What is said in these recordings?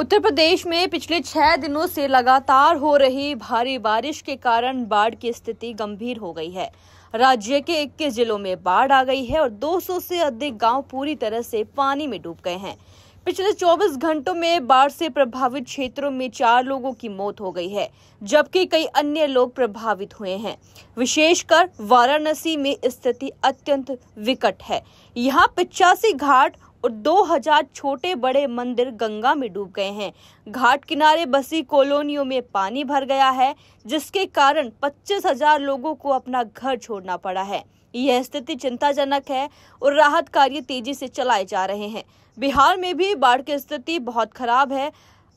उत्तर प्रदेश में पिछले छह दिनों से लगातार हो रही भारी बारिश के कारण बाढ़ की स्थिति गंभीर हो गई है राज्य के इक्कीस जिलों में बाढ़ आ गई है और 200 से अधिक गांव पूरी तरह से पानी में डूब गए हैं पिछले 24 घंटों में बाढ़ से प्रभावित क्षेत्रों में चार लोगों की मौत हो गई है जबकि कई अन्य लोग प्रभावित हुए हैं विशेषकर वाराणसी में स्थिति अत्यंत विकट है यहाँ पिचासी घाट और 2000 छोटे बड़े मंदिर गंगा में डूब गए हैं घाट किनारे बसी कॉलोनियों में पानी भर गया है जिसके कारण 25,000 लोगों को अपना घर छोड़ना पड़ा है यह स्थिति चिंताजनक है और राहत कार्य तेजी से चलाए जा रहे हैं बिहार में भी बाढ़ की स्थिति बहुत खराब है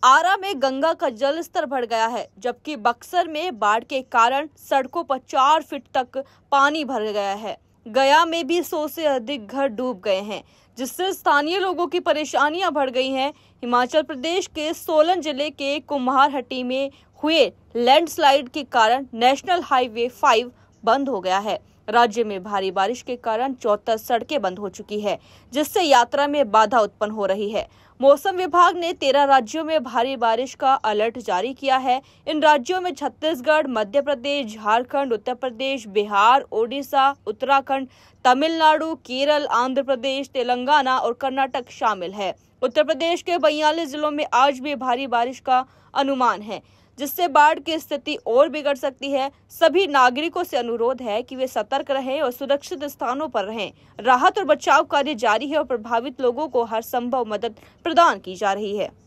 आरा में गंगा का जल स्तर बढ़ गया है जबकि बक्सर में बाढ़ के कारण सड़कों पर चार फीट तक पानी भर गया है गया में भी सौ से अधिक घर डूब गए हैं जिससे स्थानीय लोगों की परेशानियां बढ़ गई हैं हिमाचल प्रदेश के सोलन जिले के कुम्हारहट्टी में हुए लैंडस्लाइड के कारण नेशनल हाईवे फाइव बंद हो गया है राज्य में भारी बारिश के कारण चौहत्तर सड़कें बंद हो चुकी है जिससे यात्रा में बाधा उत्पन्न हो रही है मौसम विभाग ने तेरह राज्यों में भारी बारिश का अलर्ट जारी किया है इन राज्यों में छत्तीसगढ़ मध्य प्रदेश झारखंड उत्तर प्रदेश बिहार ओडिशा उत्तराखंड तमिलनाडु केरल आंध्र प्रदेश तेलंगाना और कर्नाटक शामिल है उत्तर प्रदेश के बयालीस जिलों में आज भी भारी बारिश का अनुमान है जिससे बाढ़ की स्थिति और बिगड़ सकती है सभी नागरिकों से अनुरोध है कि वे सतर्क रहें और सुरक्षित स्थानों पर रहें राहत और बचाव कार्य जारी है और प्रभावित लोगों को हर संभव मदद प्रदान की जा रही है